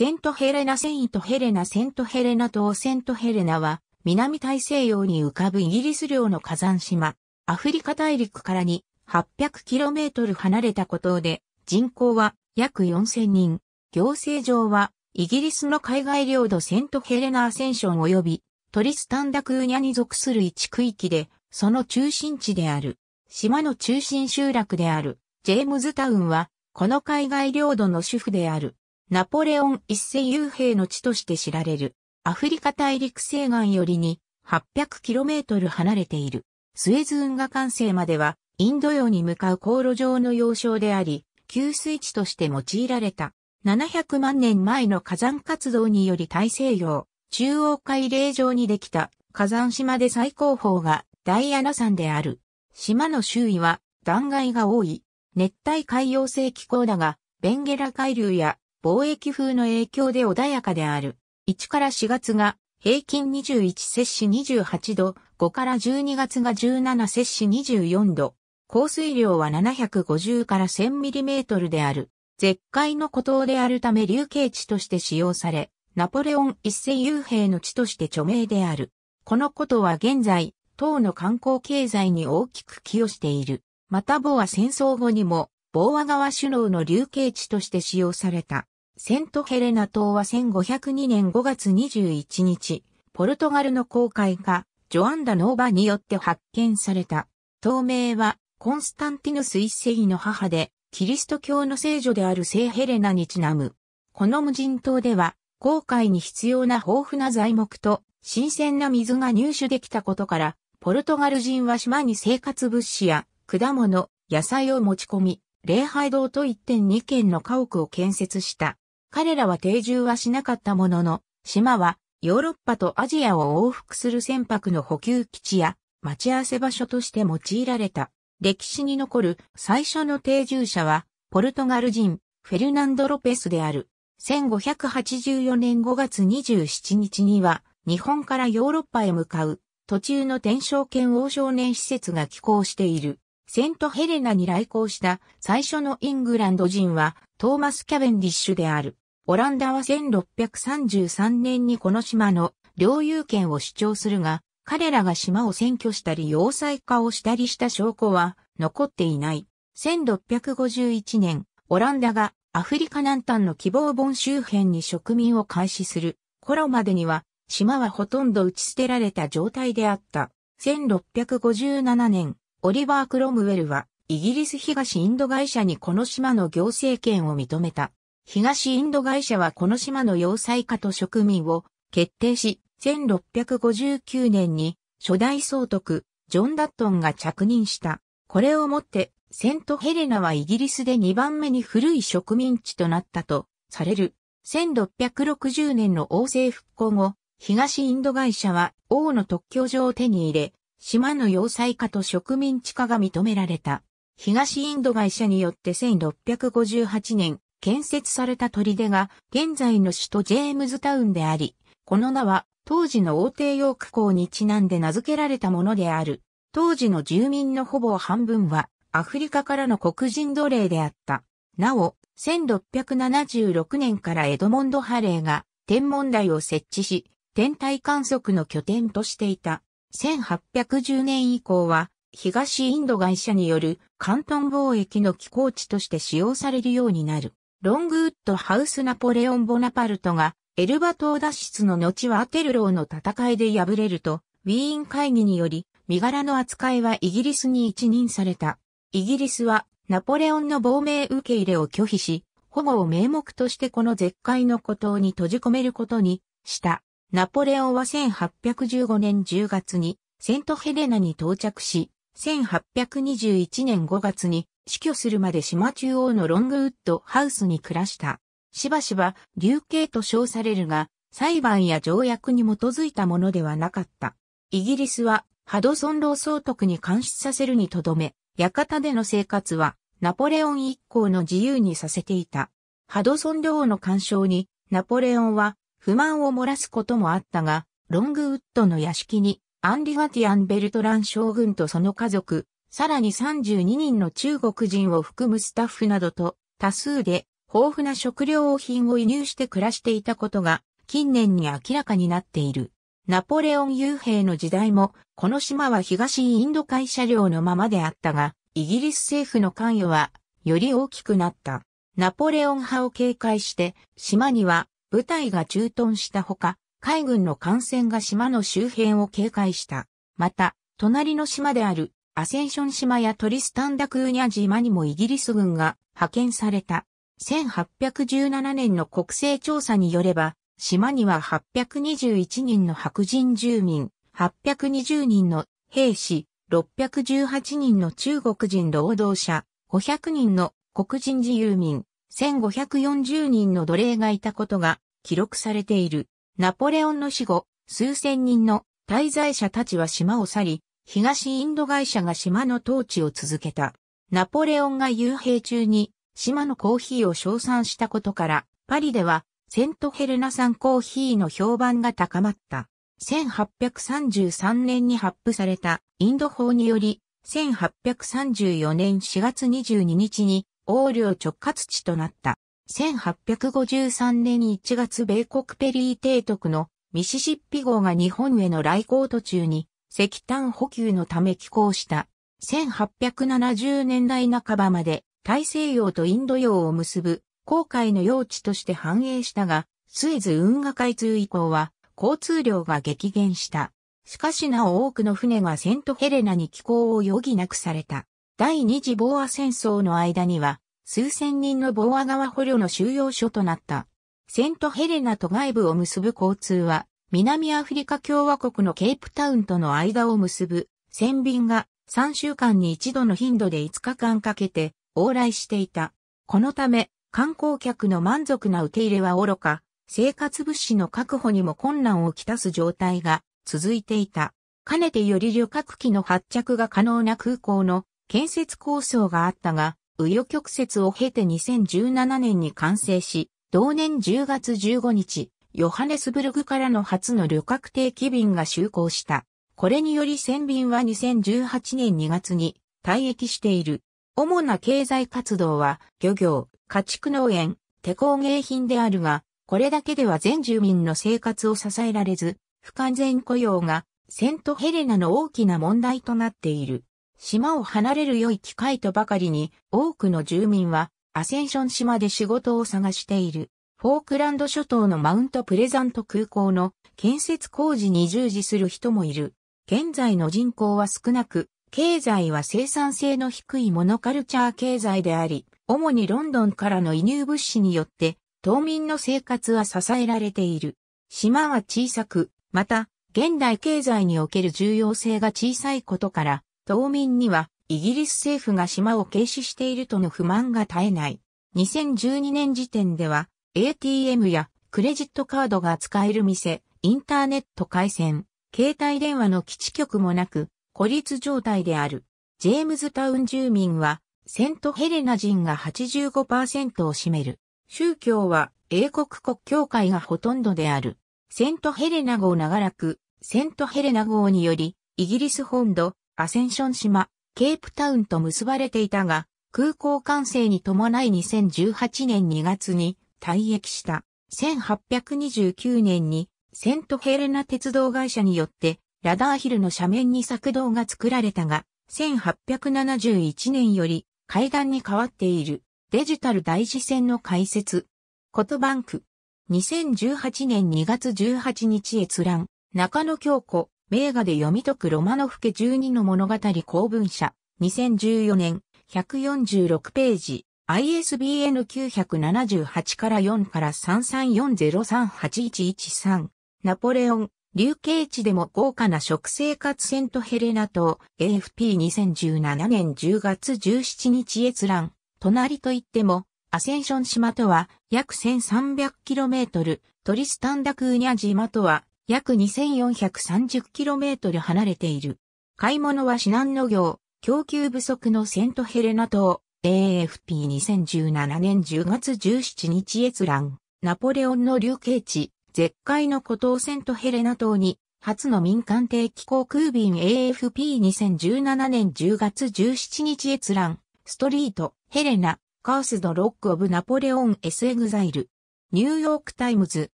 セントヘレナセイントヘレナセントヘレナ島セントヘレナは南大西洋に浮かぶイギリス領の火山島、アフリカ大陸からに 800km 離れた孤島で人口は約4000人。行政上はイギリスの海外領土セントヘレナアセンション及びトリスタンダクーニャに属する一区域でその中心地である。島の中心集落であるジェームズタウンはこの海外領土の主婦である。ナポレオン一世幽兵の地として知られる、アフリカ大陸西岸よりに 800km 離れている。スエズ運河完成までは、インド洋に向かう航路上の要衝であり、給水地として用いられた。700万年前の火山活動により大西洋、中央海嶺上にできた火山島で最高峰がダイアナ山である。島の周囲は断崖が多い。熱帯海洋性気候だが、ベンゲラ海流や貿易風の影響で穏やかである。1から4月が平均21摂氏28度、5から12月が17摂氏24度。降水量は750から1 0 0 0トルである。絶海の孤島であるため流形地として使用され、ナポレオン一世幽閉の地として著名である。このことは現在、党の観光経済に大きく寄与している。また某は戦争後にもボーア川首脳の流刑地として使用された。セントヘレナ島は1502年5月21日、ポルトガルの航海家、ジョアンダ・ノーバによって発見された。島名は、コンスタンティヌス一世の母で、キリスト教の聖女である聖ヘレナにちなむ。この無人島では、航海に必要な豊富な材木と、新鮮な水が入手できたことから、ポルトガル人は島に生活物資や、果物、野菜を持ち込み、礼拝堂と1.2軒の家屋を建設した。彼らは定住はしなかったものの、島はヨーロッパとアジアを往復する船舶の補給基地や待ち合わせ場所として用いられた。歴史に残る最初の定住者は、ポルトガル人、フェルナンド・ロペスである。1584年5月27日には、日本からヨーロッパへ向かう、途中の天正圏王少年施設が寄港している。セントヘレナに来航した最初のイングランド人はトーマス・キャベンディッシュである。オランダは1633年にこの島の領有権を主張するが、彼らが島を占拠したり要塞化をしたりした証拠は残っていない。1651年、オランダがアフリカ南端の希望本周辺に植民を開始する頃までには、島はほとんど打ち捨てられた状態であった。1657年、オリバー・クロムウェルは、イギリス東インド会社にこの島の行政権を認めた。東インド会社はこの島の要塞化と植民を決定し、1659年に初代総督、ジョン・ダットンが着任した。これをもって、セントヘレナはイギリスで2番目に古い植民地となったとされる。1660年の王政復興後、東インド会社は王の特許状を手に入れ、島の要塞化と植民地化が認められた。東インド会社によって1658年建設された砦が現在の首都ジェームズタウンであり、この名は当時の王帝ヨーク港にちなんで名付けられたものである。当時の住民のほぼ半分はアフリカからの黒人奴隷であった。なお、1676年からエドモンド・ハレーが天文台を設置し、天体観測の拠点としていた。1810年以降は、東インド会社による関東貿易の寄港地として使用されるようになる。ロングウッドハウスナポレオン・ボナパルトがエルバ島脱出の後はアテルローの戦いで敗れると、ウィーン会議により身柄の扱いはイギリスに一任された。イギリスはナポレオンの亡命受け入れを拒否し、保護を名目としてこの絶海の孤島に閉じ込めることにした。ナポレオンは1815年10月にセントヘレナに到着し、1821年5月に死去するまで島中央のロングウッドハウスに暮らした。しばしば流刑と称されるが、裁判や条約に基づいたものではなかった。イギリスはハドソン老総督に監視させるにとどめ、館での生活はナポレオン一行の自由にさせていた。ハドソン領の干渉にナポレオンは不満を漏らすこともあったが、ロングウッドの屋敷に、アンリ・フティアン・ベルトラン将軍とその家族、さらに32人の中国人を含むスタッフなどと、多数で、豊富な食料品を輸入して暮らしていたことが、近年に明らかになっている。ナポレオン幽閉の時代も、この島は東インド海車両のままであったが、イギリス政府の関与は、より大きくなった。ナポレオン派を警戒して、島には部隊が駐屯したほか、海軍の艦船が島の周辺を警戒した。また、隣の島であるアセンション島やトリスタンダクーニャ島にもイギリス軍が派遣された。1817年の国勢調査によれば、島には821人の白人住民、820人の兵士、618人の中国人労働者、500人の黒人自由民、1540人の奴隷がいたことが記録されている。ナポレオンの死後、数千人の滞在者たちは島を去り、東インド会社が島の統治を続けた。ナポレオンが遊兵中に島のコーヒーを称賛したことから、パリではセントヘルナ産コーヒーの評判が高まった。1833年に発布されたインド法により、1834年4月22日に横領直轄地となった。1853年1月米国ペリー提督のミシシッピ号が日本への来航途中に石炭補給のため寄港した。1870年代半ばまで大西洋とインド洋を結ぶ航海の用地として繁栄したが、スエズ運河開通以降は交通量が激減した。しかしなお多くの船がセントヘレナに寄港を余儀なくされた。第二次ボーア戦争の間には、数千人のボーア川捕虜の収容所となった。セントヘレナと外部を結ぶ交通は、南アフリカ共和国のケープタウンとの間を結ぶ、船便が3週間に一度の頻度で5日間かけて往来していた。このため、観光客の満足な受け入れは愚か、生活物資の確保にも困難をきたす状態が続いていた。かねてより旅客機の発着が可能な空港の建設構想があったが、紆余曲折を経て2017年に完成し、同年10月15日、ヨハネスブルグからの初の旅客定期便が就航した。これにより船便は2018年2月に退役している。主な経済活動は漁業、家畜農園、手工芸品であるが、これだけでは全住民の生活を支えられず、不完全雇用がセントヘレナの大きな問題となっている。島を離れる良い機会とばかりに、多くの住民は、アセンション島で仕事を探している。フォークランド諸島のマウントプレザント空港の建設工事に従事する人もいる。現在の人口は少なく、経済は生産性の低いモノカルチャー経済であり、主にロンドンからの輸入物資によって、島民の生活は支えられている。島は小さく、また、現代経済における重要性が小さいことから、島民には、イギリス政府が島を軽視しているとの不満が絶えない。2012年時点では、ATM やクレジットカードが使える店、インターネット回線、携帯電話の基地局もなく、孤立状態である。ジェームズタウン住民は、セントヘレナ人が85%を占める。宗教は英国国教会がほとんどである。セントヘレナ号長らく、セントヘレナ号により、イギリス本土、アセンション島、ケープタウンと結ばれていたが、空港完成に伴い2018年2月に退役した。1829年にセントヘレナ鉄道会社によってラダーヒルの斜面に作動が作られたが、1871年より階段に変わっているデジタル大事線の開設。コトバンク。2018年2月18日閲覧。中野京子、名画で読み解くロマノフ家12の物語公文社、2014年、146ページ、ISBN 978から4から3 3 4 0 3 8 1 1 3ナポレオン、流刑地でも豪華な食生活セントヘレナと AFP2017 年10月17日閲覧、隣といっても、アセンション島とは約 1300km、トリスタンダクーニャ島とは約 2430km 離れている。買い物は至難の業、供給不足のセントヘレナ島、AFP2017 年10月17日閲覧、ナポレオンの流刑地、絶海の孤島セントヘレナ島に、初の民間定期航空便 AFP2017 年10月17日閲覧、ストリート、ヘレナ、カースド・ロック・オブ・ナポレオン・エス・エグザイル、ニューヨーク・タイムズ、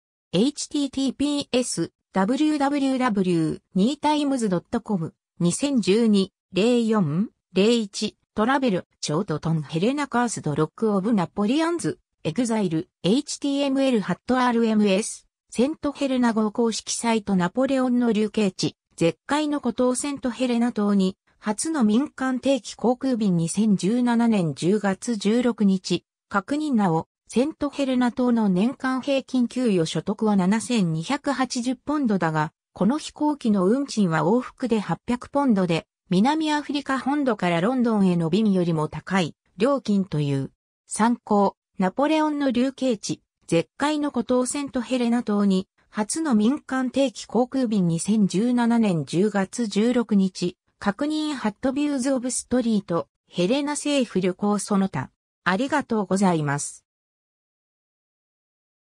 https www.2times.com n 2012-04-01トラベル、超ョートトンヘレナカースドロックオブナポリアンズ、エグザイル、HTML ハット RMS、セントヘレナ号公式サイトナポレオンの流刑地、絶海の孤島セントヘレナ島に、初の民間定期航空便2017年10月16日、確認なお、セントヘレナ島の年間平均給与所得は7280ポンドだが、この飛行機の運賃は往復で800ポンドで、南アフリカ本土からロンドンへの便よりも高い料金という。参考、ナポレオンの流刑地、絶海の孤島セントヘレナ島に、初の民間定期航空便2017年10月16日、確認ハットビューズ・オブ・ストリート、ヘレナ政府旅行その他。ありがとうございます。